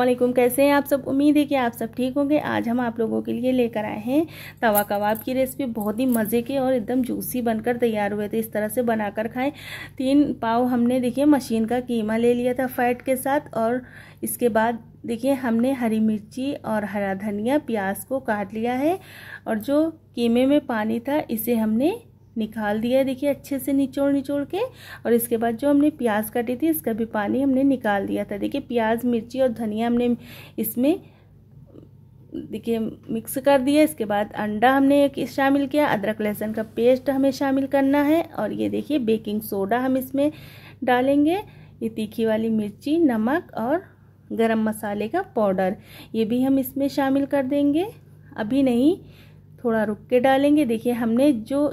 असलम कैसे हैं आप सब उम्मीद है कि आप सब ठीक होंगे आज हम आप लोगों के लिए लेकर आए हैं तवा कबाब की रेसिपी बहुत ही मज़े के और एकदम जूसी बनकर तैयार हुए थे इस तरह से बनाकर खाएं तीन पाव हमने देखिए मशीन का कीमा ले लिया था फैट के साथ और इसके बाद देखिए हमने हरी मिर्ची और हरा धनिया प्याज को काट लिया है और जो कीमे में पानी था इसे हमने निकाल दिया है देखिए अच्छे से निचोड़ निचोड़ के और इसके बाद जो हमने प्याज काटी थी इसका भी पानी हमने निकाल दिया था देखिए प्याज मिर्ची और धनिया हमने इसमें देखिए मिक्स कर दिया इसके बाद अंडा हमने एक शामिल किया अदरक लहसुन का पेस्ट हमें शामिल करना है और ये देखिए बेकिंग सोडा हम इसमें डालेंगे ये तीखी वाली मिर्ची नमक और गरम मसाले का पाउडर ये भी हम इसमें शामिल कर देंगे अभी नहीं थोड़ा रुक के डालेंगे देखिए हमने जो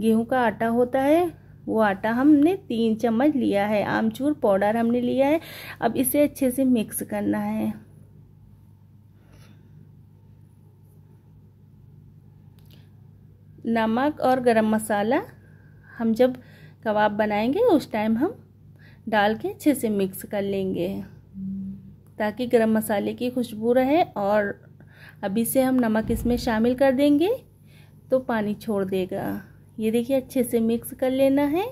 गेहूं का आटा होता है वो आटा हमने तीन चम्मच लिया है आमचूर पाउडर हमने लिया है अब इसे अच्छे से मिक्स करना है नमक और गरम मसाला हम जब कबाब बनाएंगे उस टाइम हम डाल के अच्छे से मिक्स कर लेंगे ताकि गरम मसाले की खुशबू रहे और अभी से हम नमक इसमें शामिल कर देंगे तो पानी छोड़ देगा ये देखिए अच्छे से मिक्स कर लेना है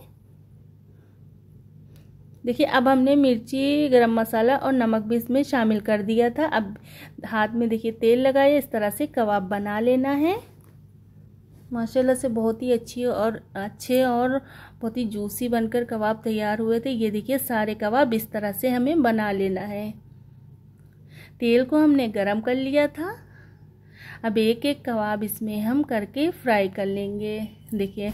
देखिए अब हमने मिर्ची गरम मसाला और नमक भी इसमें शामिल कर दिया था अब हाथ में देखिए तेल लगाया इस तरह से कबाब बना लेना है माशाल्लाह से बहुत ही अच्छी और अच्छे और बहुत ही जूसी बनकर कबाब तैयार हुए थे ये देखिए सारे कबाब इस तरह से हमें बना लेना है तेल को हमने गरम कर लिया था अब एक एक कबाब इसमें हम करके फ्राई कर लेंगे देखिए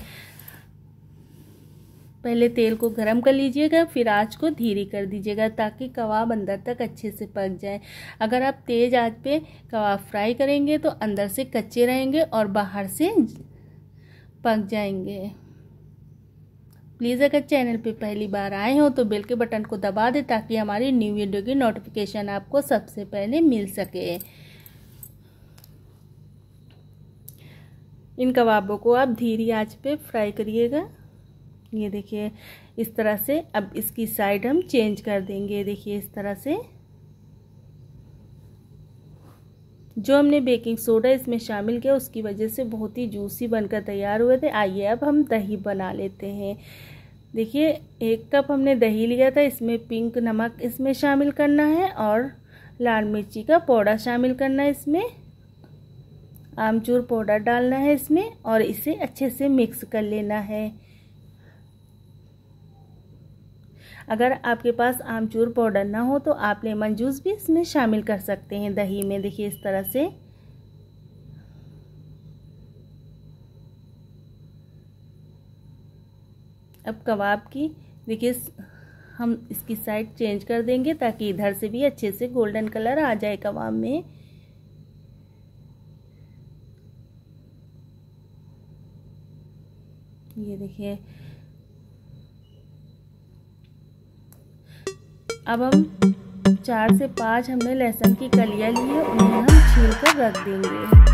पहले तेल को गरम कर लीजिएगा फिर आँच को धीरे कर दीजिएगा ताकि कबाब अंदर तक अच्छे से पक जाए अगर आप तेज़ आँच पे कबाब फ्राई करेंगे तो अंदर से कच्चे रहेंगे और बाहर से पक जाएंगे प्लीज़ अगर चैनल पे पहली बार आए हो तो बेल के बटन को दबा दें ताकि हमारी न्यू वीडियो की नोटिफिकेशन आपको सबसे पहले मिल सके इन कबाबों को आप धीरी आंच पे फ्राई करिएगा ये देखिए इस तरह से अब इसकी साइड हम चेंज कर देंगे देखिए इस तरह से जो हमने बेकिंग सोडा इसमें शामिल किया उसकी वजह से बहुत ही जूसी बनकर तैयार हुए थे आइए अब हम दही बना लेते हैं देखिए एक कप हमने दही लिया था इसमें पिंक नमक इसमें शामिल करना है और लाल मिर्ची का पौड़ा शामिल करना है इसमें आमचूर पाउडर डालना है इसमें और इसे अच्छे से मिक्स कर लेना है अगर आपके पास आमचूर पाउडर ना हो तो आप लेमन जूस भी इसमें शामिल कर सकते हैं दही में देखिए इस तरह से अब कबाब की देखिए हम इसकी साइड चेंज कर देंगे ताकि इधर से भी अच्छे से गोल्डन कलर आ जाए कबाब में देखिए अब हम चार से पांच हमने लहसुन की कलियाँ ली है उन्हें हम छील कर रख देंगे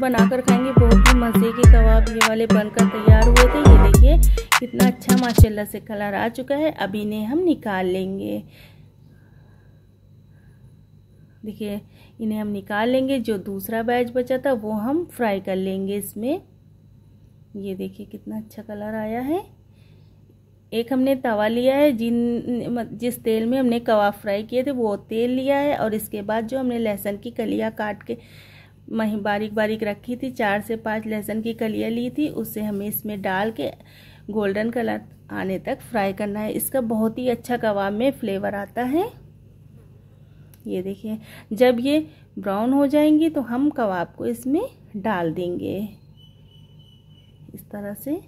बनाकर खाएंगे बहुत ही मज़े के कबाब ये वाले बनकर तैयार हुए थे ये देखिए कितना अच्छा माशाल्लाह से कलर आ चुका है अब इन्हें हम निकाल लेंगे देखिए इन्हें हम निकाल लेंगे जो दूसरा बैच बचा था वो हम फ्राई कर लेंगे इसमें ये देखिए कितना अच्छा कलर आया है एक हमने तवा लिया है जिन जिस तेल में हमने कबाब फ्राई किए थे वो तेल लिया है और इसके बाद जो हमने लहसुन की कलियाँ काट के बारीक बारीक रखी थी चार से पांच लहसुन की कलियाँ ली थी उसे हमें इसमें डाल के गोल्डन कलर आने तक फ्राई करना है इसका बहुत ही अच्छा कबाब में फ्लेवर आता है ये देखिए जब ये ब्राउन हो जाएंगी तो हम कबाब को इसमें डाल देंगे इस तरह से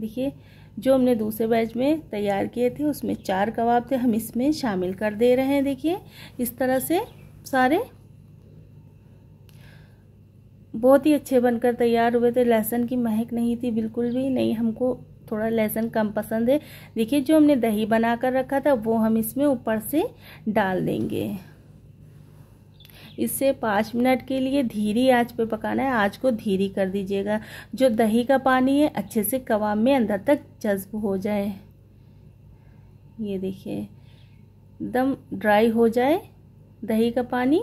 देखिए जो हमने दूसरे बैच में तैयार किए थे उसमें चार कबाब थे हम इसमें शामिल कर दे रहे हैं देखिए इस तरह से सारे बहुत ही अच्छे बनकर तैयार हुए थे लहसुन की महक नहीं थी बिल्कुल भी नहीं हमको थोड़ा लहसुन कम पसंद है देखिए जो हमने दही बना कर रखा था वो हम इसमें ऊपर से डाल देंगे इससे पाँच मिनट के लिए धीरी आंच पे पकाना है आज को धीरी कर दीजिएगा जो दही का पानी है अच्छे से कबाब में अंदर तक जज्ब हो जाए ये देखिए एकदम ड्राई हो जाए दही का पानी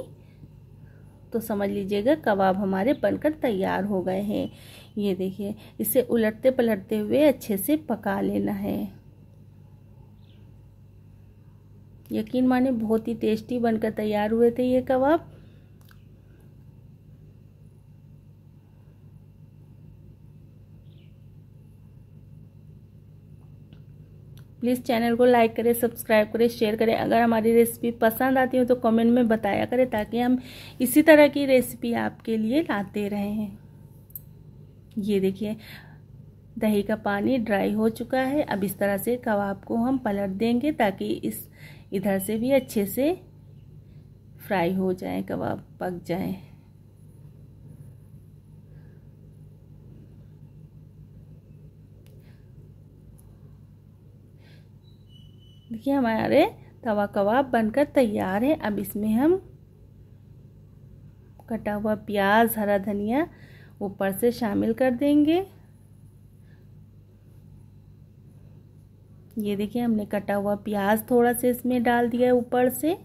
तो समझ लीजिएगा कबाब हमारे बनकर तैयार हो गए हैं ये देखिए इसे उलटते पलटते हुए अच्छे से पका लेना है यकीन माने बहुत ही टेस्टी बनकर तैयार हुए थे ये कबाब प्लीज़ चैनल को लाइक करें सब्सक्राइब करें शेयर करें अगर हमारी रेसिपी पसंद आती हो तो कमेंट में बताया करें ताकि हम इसी तरह की रेसिपी आपके लिए लाते रहें ये देखिए दही का पानी ड्राई हो चुका है अब इस तरह से कबाब को हम पलट देंगे ताकि इस इधर से भी अच्छे से फ्राई हो जाए कबाब पक जाएँ देखिए हमारे तवा कबाब बनकर तैयार है अब इसमें हम कटा हुआ प्याज हरा धनिया ऊपर से शामिल कर देंगे ये देखिए हमने कटा हुआ प्याज थोड़ा सा इसमें डाल दिया है ऊपर से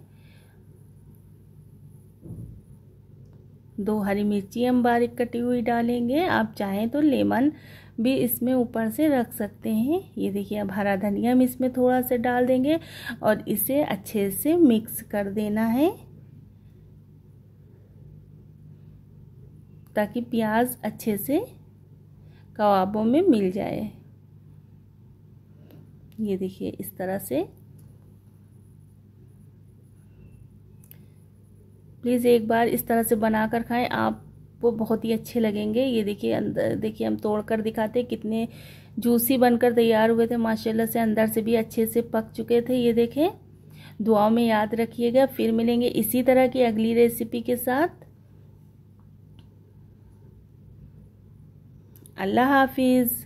दो हरी मिर्ची हम बारीक कटी हुई डालेंगे आप चाहें तो लेमन भी इसमें ऊपर से रख सकते हैं ये देखिए अब हरा धनिया हम इसमें थोड़ा सा डाल देंगे और इसे अच्छे से मिक्स कर देना है ताकि प्याज अच्छे से कबाबों में मिल जाए ये देखिए इस तरह से प्लीज़ एक बार इस तरह से बनाकर खाएं आप आपको बहुत ही अच्छे लगेंगे ये देखिए अंदर देखिए हम तोड़ कर दिखाते कितने जूसी बनकर तैयार हुए थे माशाल्लाह से अंदर से भी अच्छे से पक चुके थे ये देखें दुआओं में याद रखिएगा फिर मिलेंगे इसी तरह की अगली रेसिपी के साथ अल्लाह हाफिज़